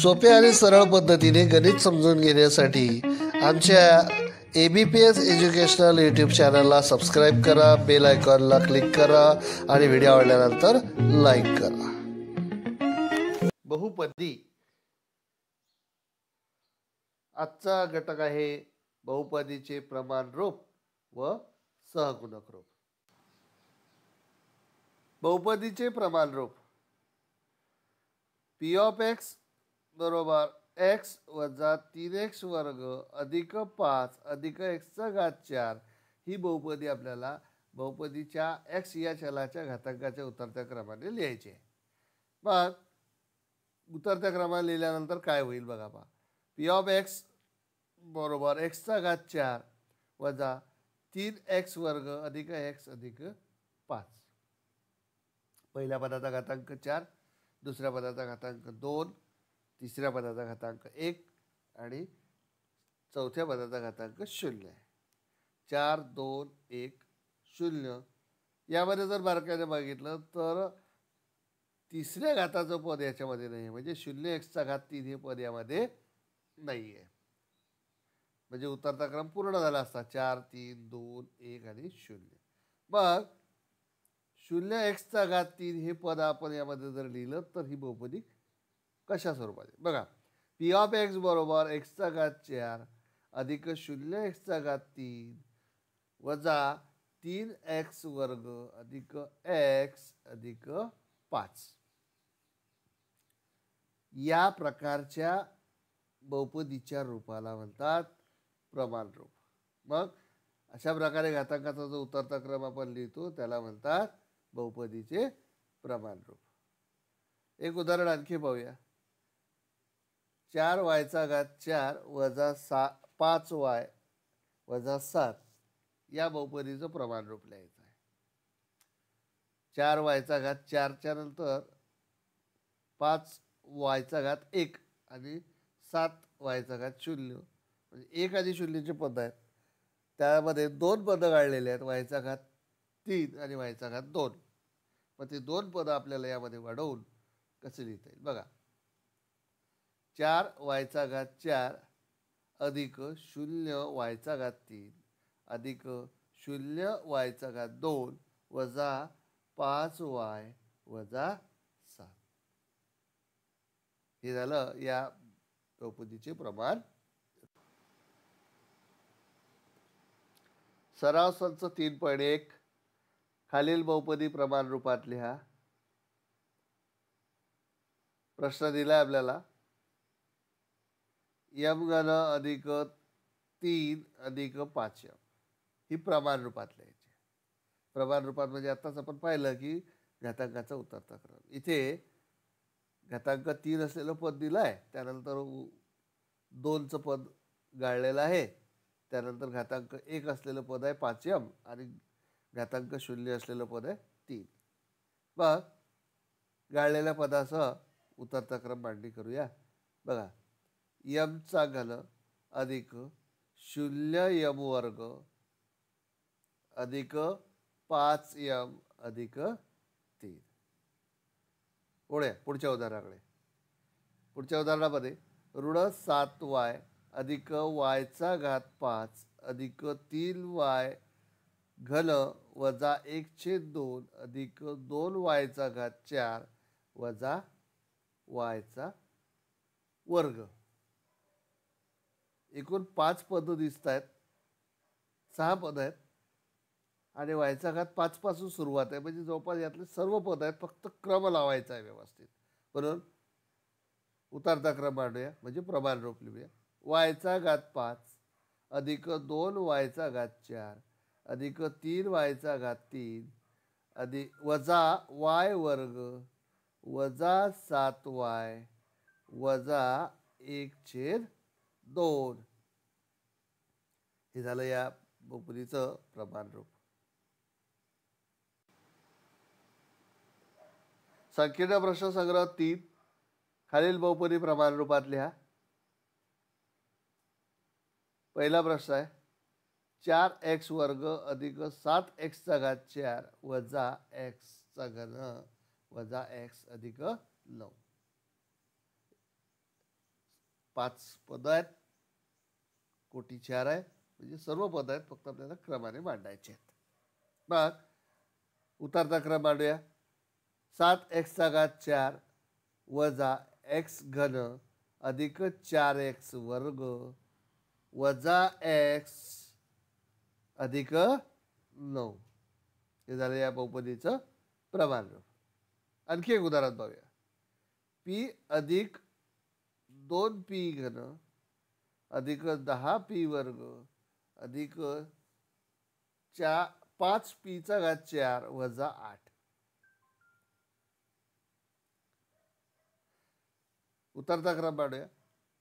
सोप्या आणि सरळ पद्धतीने गणित समजून घेण्यासाठी आमच्या A B P S educational YouTube चॅनलला सबस्क्राईब करा बेल आयकॉनला क्लिक करा आणि व्हिडिओ आवडल्यानंतर लाईक करा बहुपदी आजचा घटक आहे बहुपदीचे प्रमाण रूप व सहगुणक रूप बहुपदीचे प्रमाण रूप पी ऑफ एक्स बरोबर एक्स वजा तीन एक्स वर्ग अधिक पाच अधिक एक्सचा घात चार ही बहुपदी आपल्याला बहुपदीच्या एक्स या चलाच्या घातांकाच्या उतरत्या क्रमाने लिहायचे पण मग उतरत्या क्रमाने लिहिल्यानंतर काय होईल बघा बा पी ऑफ एक्स बरोबर एक्सचा घात चार वजा तीन एक्स वर्ग अधिक एक्स अधिक पाच पहिल्या पदाचा घातांक चार दुसऱ्या पदाचा घातांक दोन तिसऱ्या पदाचा घातांक एक आणि चौथ्या पदाचा घातांक शून्य आहे चार दोन एक शून्य यामध्ये जर बारकाने बघितलं तर तिसऱ्या घाताचं पद याच्यामध्ये नाही आहे म्हणजे शून्य एक्सचा घात तीन हे पद यामध्ये नाही आहे म्हणजे उतरता क्रम पूर्ण झाला असता चार तीन दोन एक आणि शून्य मग शून्य एक्सचा घात तीन हे पद आपण यामध्ये जर लिहिलं तर ही बहुपदी कशा स्वरूपाचे बघा पी ऑफ एक्स बरोबर एक्सचा घात चार अधिक शून्य एक्सचा घात तीन वजा तीन एक्स वर्ग अधिक एक्स अधिक पाच या प्रकारच्या बहुपदीच्या रूपाला म्हणतात प्रमाण रूप मग अशा प्रकारे घातांकाचा जो उतरता क्रम आपण लिहितो त्याला म्हणतात बहुपदीचे प्रमाण रूप एक उदाहरण आणखी पाहूया चार वायचा घात चार वजा सा पाच वाय वजा सात या बहुपदीचं प्रमाण रूप लिहायचं आहे चार वायचा घात चारच्या नंतर पाच वायचा घात एक आणि सात वायचा घात शून्य म्हणजे एक आणि शून्यचे पद आहेत त्यामध्ये दोन पदं काढलेले आहेत वायचा घात तीन आणि वायचा घात दोन मग ते दोन पदं आपल्याला यामध्ये वाढवून कसे लिहिता येईल बघा चार वायचा घात चार अधिक शून्य वायचा घात तीन अधिक शून्य वायचा घात दोन वजा पाच वाय वजा सात हे झालं या चौपदीचे प्रमाण सराव संच तीन पॉईंट एक खालील बहुपदी प्रमाण रूपात लिहा प्रश्न दिला आपल्याला यम घन अधिक तीन अधिक पाच यम ही प्रमाण रूपात लिहायची प्रमाण रूपात म्हणजे आत्ताच आपण पाहिलं की घातांकाचा उतरता क्रम इथे घातांक तीन असलेलं पद दिलं आहे त्यानंतर दोनचं पद गाळलेलं आहे त्यानंतर घातांक एक असलेलं पद आहे पाच यम आणि घातांक शून्य असलेलं पद आहे तीन मग गाळलेल्या पदासह उतरता क्रम मांडणी करूया बघा यमचा घन अधिक शून्य यम वर्ग अधिक पाच यम अधिक तीन ओळ्या पुढच्या उदाहरणाकडे पुढच्या उदाहरणामध्ये ऋण सात वाय अधिक वायचा घात पाच अधिक तीन वाय घन वजा एक एकशे दोन अधिक दोन वायचा घात चार वजा वायचा वर्ग एकूण पाच पदं दिसत आहेत सहा पद आहेत आणि व्हायचा घात पाचपासून सुरुवात आहे म्हणजे जवळपास यातले सर्व पद आहेत फक्त क्रम लावायचा आहे व्यवस्थित म्हणून उतारता क्रम म्हणजे प्रमाण रोप लिहूया वायचा घात पाच अधिक दोन वायचा घात चार अधिक तीन वायचा घात तीन अधिक वजा वाय वर्ग वजा सात वाय वजा एक छेद दोन हे झालं या बोपुलीचं रूप संकीर्ण संग्रह तीन खालील बहुपदी प्रमाणरूपात लिहा पहिला प्रश्न आहे चार एक्स वर्ग अधिक सात चा घात चार वजा एक्सचा घन वजा एक्स अधिक नऊ पाच पद आहेत कोटी चार आहे म्हणजे सर्व पद आहेत फक्त आपल्याला क्रमाने मांडायचे आहेत मग उतारता क्रम मांडूया सात एक्सचा घात चार वजा एक्स घन अधिक चार एक्स वर्ग वजा एक्स अधिक नऊ हे झालं या बहुपदीचं प्रमाण आणखी एक उदाहरण पाहूया पी अधिक दोन पी घन अधिक दहा पी वर्ग अधिक चा पाच पीचा घात चार वजा आठ उतरता क्रम पाडूया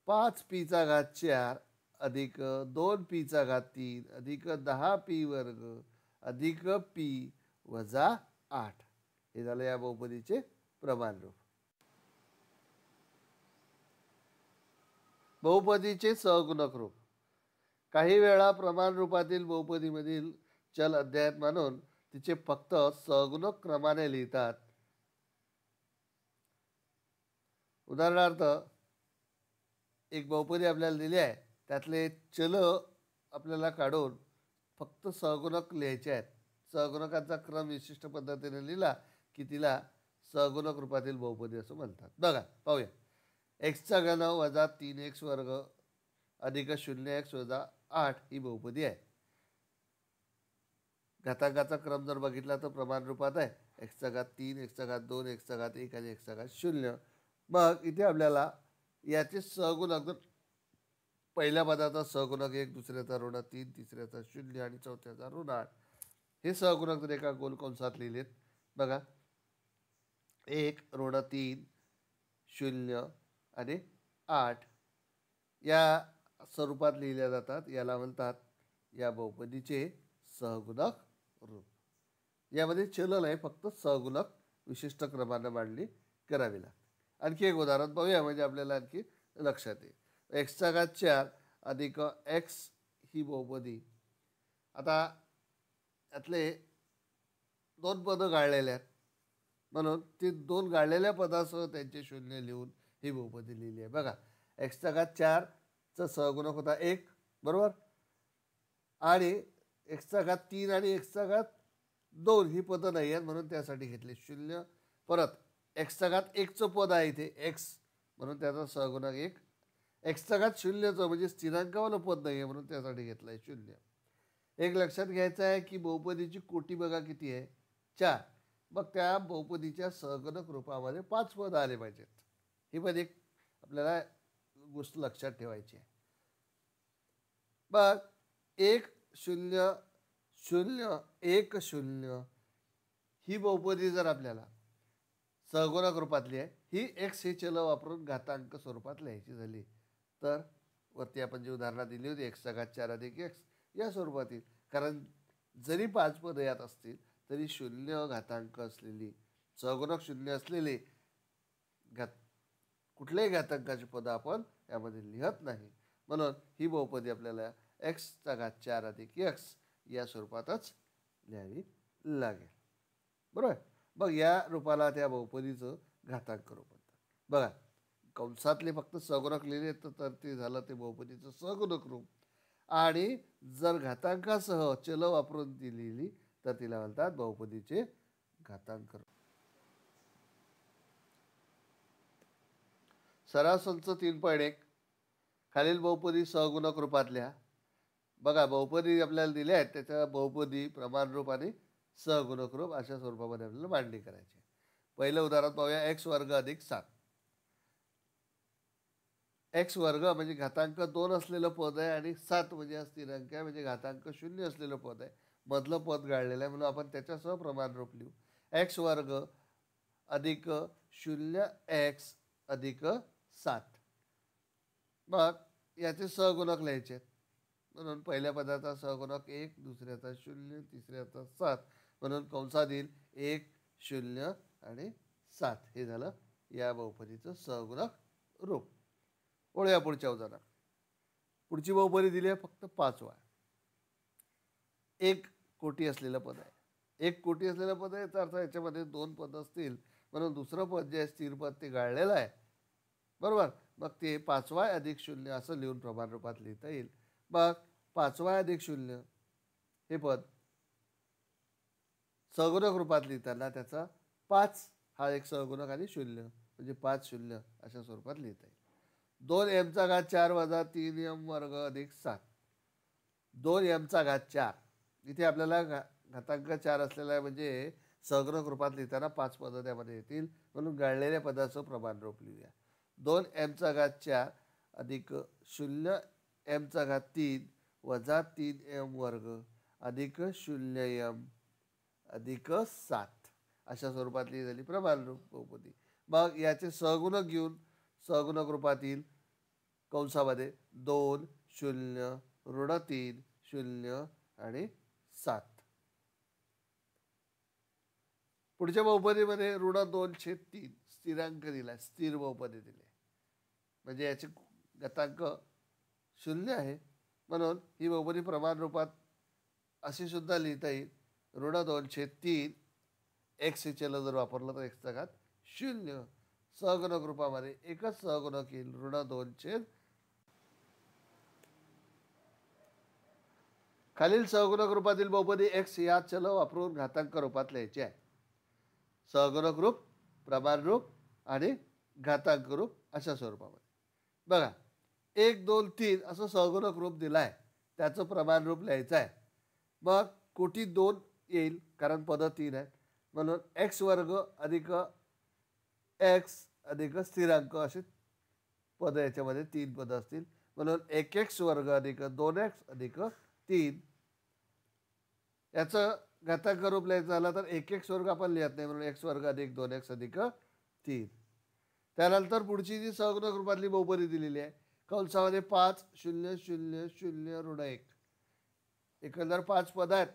पाच पीचा घात चार अधिक दोन पीचा घात तीन अधिक दहा पी वर्ग अधिक पी वजा आठ हे झालं या बहुपदीचे रूप बहुपदीचे सगुणक रूप काही वेळा प्रमाण रूपातील बहुपदीमधील चल अध्यायात मानून तिचे फक्त सहगुणक क्रमाने लिहितात उदाहरणार्थ एक बहुपदी आपल्याला दिली आहे त्यातले चल आपल्याला काढून फक्त सहगुणक लिहायचे आहेत सहगुणकाचा क्रम विशिष्ट पद्धतीने लिहिला की तिला सहगुणक रूपातील बहुपदी असं म्हणतात बघा पाहूया एक्सचा घन वजा तीन एक्स वर्ग अधिक शून्य एक्स वजा आठ ही बहुपदी आहे घातांकाचा क्रम जर बघितला तर प्रमाण रूपात आहे एक्सचा घात तीन एक्सचा घात दोन एक्सचा घात एक आणि एक्सचा घात शून्य मग इथे आपल्याला याचे सहगुणक जर पहिल्या पदाचा सहगुणक एक दुसऱ्याचा ऋण तीन तिसऱ्याचा शून्य आणि चौथ्याचा ऋण आठ हे सहगुणक जर एका गोल कंसात लिहिलेत बघा एक ऋण तीन शून्य आणि आठ या स्वरूपात लिहिल्या जातात याला म्हणतात या बहुपदीचे सहगुणक रूप यामध्ये चलन आहे फक्त सहगुणक विशिष्ट क्रमानं मांडली करावी लागते आणखी एक उदाहरण पाहूया म्हणजे आपल्याला आणखी लक्षात येईल एक्सचा घात चार अधिक एक्स ही बहुपदी आता यातले दोन पदं गाळलेले आहेत म्हणून ती दोन गाळलेल्या पदासह त्यांचे शून्य लिहून ही बहुपदी लिहिली आहे बघा एक्सचा घात चार चा सहगुणक होता एक बरोबर आणि एक्सचा घात तीन आणि एक्सचा घात दोन ही पदं नाही आहेत म्हणून त्यासाठी घेतले शून्य परत एक्सचा घात एकचं पद आहे इथे एक्स म्हणून त्याचा सहगुणक एक एक्सचा घात शून्यचं म्हणजे स्थिरांकावालं पद नाही आहे म्हणून त्यासाठी घेतलं आहे शून्य एक लक्षात घ्यायचं आहे की बहुपदीची कोटी बघा किती आहे चार मग त्या बहुपदीच्या सहगणक रूपामध्ये पाच पद आले पाहिजेत ही पण एक आपल्याला गोष्ट लक्षात ठेवायची आहे बघ एक शून्य शून्य एक शून्य ही बहुपदी जर आपल्याला सहगुणक रूपातली आहे ही एक्स हे चल वापरून घातांक स्वरूपात लिहायची झाली तर वरती आपण जी उदाहरणं दिली होती एक्सचा घात चार अधिक एक्स या स्वरूपातील कारण जरी पाच पदं यात असतील तरी शून्य घातांक असलेली सहगुणक शून्य असलेली घात कुठल्याही घातंकाची पदं आपण यामध्ये लिहत नाही म्हणून ही बहुपदी आपल्याला एक्सचा घात चार अधिक एक्स या स्वरूपातच लिहावी लागेल बरोबर बघ या रूपाला त्या बहुपदीचं घातांक रूप म्हणतात बघा कंसातले फक्त सगुणक लिहिले तर ते झालं ते बहुपदीचं सगुणक रूप आणि जर घातांकासह चल वापरून ती लिहिली तर तिला म्हणतात बहुपदीचे घातांक रूप सरासनचं तीन पॉईंट एक खालील बहुपदी सहगुणक रूपातल्या बघा बहुपदी आपल्याला दिल्या आहेत त्याच्या बहुपदी प्रमाणरूप आणि सहगुणक रूप अशा स्वरूपामध्ये आपल्याला मांडणी करायची पहिलं उदाहरण पाहूया एक्स वर्ग अधिक सात एक्स वर्ग म्हणजे घातांक दोन असलेलं पद आहे आणि सात म्हणजे स्थिरांक आहे म्हणजे घातांक शून्य असलेलं पद आहे मधलं पद गाळलेलं आहे म्हणून आपण त्याच्यासह प्रमाणरूप लिहू एक्स वर्ग अधिक शून्य एक्स अधिक सात मग याचे सहगुणक लिहायचे म्हणून पहिल्या पदाचा सहगुणक एक दुसऱ्याचा शून्य तिसऱ्याचा सात म्हणून कंसात येईल एक शून्य आणि सात हे झालं या बहुपदीचं सहगुणक रूप ओळया पुढच्या उदाहरणात पुढची बहुपदी दिली आहे फक्त पाचवा एक कोटी असलेलं पद आहे एक कोटी असलेलं पद आहे याचा अर्थ याच्यामध्ये दोन पद असतील म्हणून दुसरं पद जे आहे स्थिर पद ते गाळलेलं आहे बरोबर मग ते पाचवा अधिक शून्य असं लिहून प्रमाण रूपात लिहिता येईल मग पाचवा अधिक शून्य हे पद सहगुणक रूपात लिहिताना त्याचा पाच हा एक सगुणक आणि शून्य म्हणजे पाच शून्य अशा स्वरूपात लिहिता येईल दोन एमचा घात चार वजा तीन एम वर्ग अधिक सात दोन एमचा घात चार इथे आपल्याला घा घातांक चार असलेला म्हणजे सहगुणक रूपात लिहिताना पाच पदं त्यामध्ये येतील म्हणून गाळलेल्या पदाचं प्रमाण रूप लिहूया दोन एमचा घात चार अधिक शून्य एमचा घात तीन वजा तीन एम वर्ग अधिक शून्य एम अधिक सात अशा स्वरूपातली झाली प्रमाणरूप बहुपदी मग याचे सहगुणक घेऊन सहगुणक रूपात कंसामध्ये दोन शून्य ऋण तीन शून्य आणि सात पुढच्या बहुपदीमध्ये ऋण दोन छेद तीन स्थिरांक दिला स्थिर बहुपदी दिले म्हणजे याचे गतांक शून्य आहे म्हणून ही प्रमाण रूपात अशी सुद्धा लिहिता येईल ऋण दोनशे तीन एक्स चल जर वापरलं तर एक्सचा घात शून्य रूपामध्ये एकच सहगुणक येईल ऋण दोनशे खालील सहगुणक रूपातील बहुपदी एक्स या चल वापरून घातांक रूपात लिहायचे आहे सहगुणक रूप प्रमाण रूप आणि घातांक रूप अशा स्वरूपामध्ये बघा एक दोन तीन असं सहगुणक रूप दिलं आहे त्याचं प्रमाण रूप लिहायचं आहे मग कोटी दोन येईल कारण पदं तीन आहेत म्हणून एक्स वर्ग अधिक एक्स अधिक स्थिरांक असे पद याच्यामध्ये तीन पदं असतील म्हणून एक एक्स वर्ग अधिक दोन एक्स अधिक तीन याचं घातांक रूप लिहायचं झालं तर एक एक्स वर्ग आपण लिहत नाही म्हणून एक्स वर्ग अधिक दोन एक्स अधिक तीन त्यानंतर पुढची जी सहग्र कृपातली बहुपरी दिलेली आहे कंसामध्ये पाच शून्य शून्य शून्य ऋण एक एकंदर पाच पद आहेत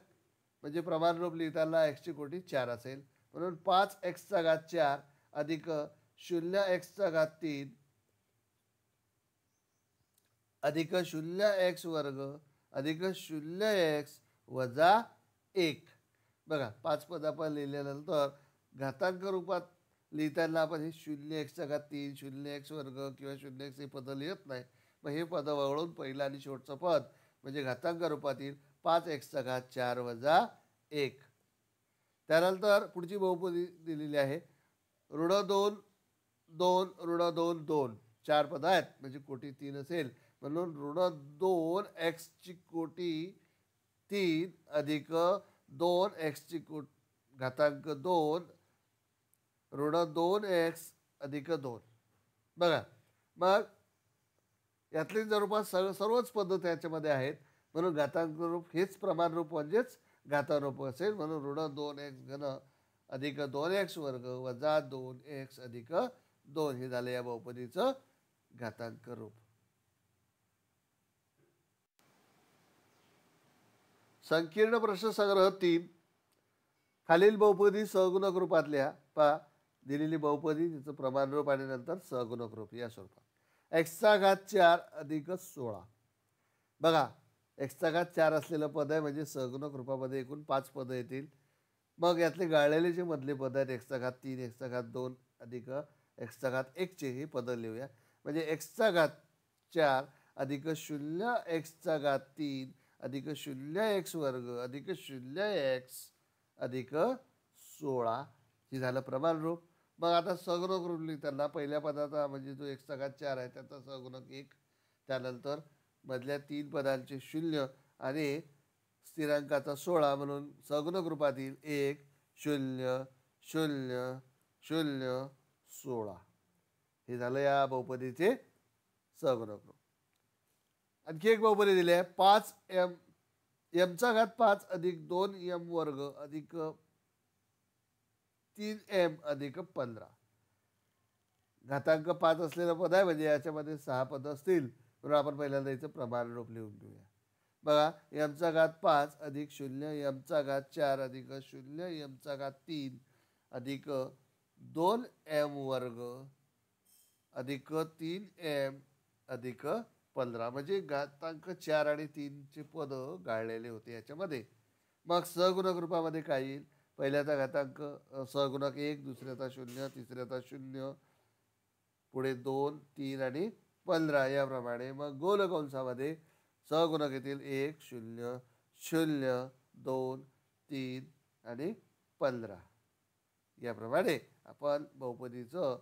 म्हणजे प्रमाण रूप लिहिताना एक्सची कोटी चार असेल म्हणून पाच एक्सचा घात चार अधिक शून्य एक्सचा घात तीन अधिक शून्य एक्स वर्ग अधिक शून्य एक्स वजा एक बघा पाच पद आपण लिहिल्यानंतर घातांक रूपात लिहिताना आपण हे शून्य एक्सचा घात तीन शून्य एक्स वर्ग किंवा शून्य एक्स हे पदं लिहित नाही मग हे पदं वगळून पहिलं आणि शेवटचं पद म्हणजे घातांक रूपात येईल पाच एक्सचा घात चार वजा एक त्यानंतर पुढची बहुपदी दिलेली आहे ऋण दोन दोन ऋण दोन दोन चार पदं आहेत म्हणजे कोटी तीन असेल म्हणून ऋण दोन एक्सची कोटी तीन अधिक दोन एक्सची को घातांक दोन ऋण दोन एक्स अधिक दोन बघा मग यातली जवळपास सर्व सर्वच पद्धत याच्यामध्ये आहेत म्हणून घातांकरूप हेच प्रमाणरूप म्हणजेच घातारूप असेल म्हणून ऋण दोन एक्स घन अधिक दोन एक्स वर्ग वजा दोन एक्स अधिक दोन हे झाले या बहुपदीचं घातांक रूप संकीर्ण प्रश्न संग्रह तीन खालील बहुपदी सगुणक रूपातल्या पा दिलेली बहुपदी तिचं प्रमाणरूप आणि नंतर सगुणकरूप या स्वरूपात एक्सचा घात चार अधिक सोळा बघा एक्सचा घात चार असलेलं पद आहे म्हणजे सगुणक रूपामध्ये एकूण पाच पदं येतील मग यातले गाळलेले जे मधले पद आहेत एक्सचा घात तीन एक्सचा घात दोन अधिक एक्सचा घात एकचे हे पदं लिहूया म्हणजे एक्सचा घात चार अधिक शून्य एक्सचा घात तीन अधिक शून्य एक्स वर्ग अधिक शून्य एक्स अधिक सोळा हे झालं प्रमाणरूप मग आता सगुणक रुडली त्यांना पहिल्या पदाचा म्हणजे जो एक सगळ्यात चार आहे त्याचा सगुणक एक त्यानंतर मधल्या तीन पदांचे शून्य आणि स्थिरांकाचा सोळा म्हणून सगुणक रूपातील एक शून्य शून्य शून्य सोळा हे झालं या बहुपदीचे सगुणक रूप आणखी एक बहुपदी दिले आहे पाच एम एमचा घात पाच अधिक दोन एम वर्ग अधिक तीन एम अधिक पंधरा घातांक पाच असलेलं पद आहे म्हणजे याच्यामध्ये सहा पद असतील म्हणून आपण पहिल्यांदा याचं प्रमाण रूप लिहून घेऊया बघा यमचा घात पाच अधिक शून्य यमचा घात चार अधिक शून्य यमचा घात तीन अधिक दोन एम वर्ग अधिक तीन एम अधिक पंधरा म्हणजे घातांक चार आणि तीनचे पद गाळलेले होते याच्यामध्ये मग रूपामध्ये काय येईल पहिल्याचा घातांक सहगुणक एक दुसऱ्याचा शून्य तिसऱ्याचा शून्य पुढे दोन तीन आणि पंधरा याप्रमाणे मग गोलकंसामध्ये सहगुणक येतील एक शून्य शून्य दोन तीन आणि पंधरा याप्रमाणे आपण बहुपदीचं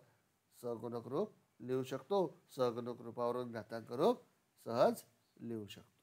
सहगुणक रूप लिहू शकतो सहगुणक रूपावरून घातांक रूप सहज लिहू शकतो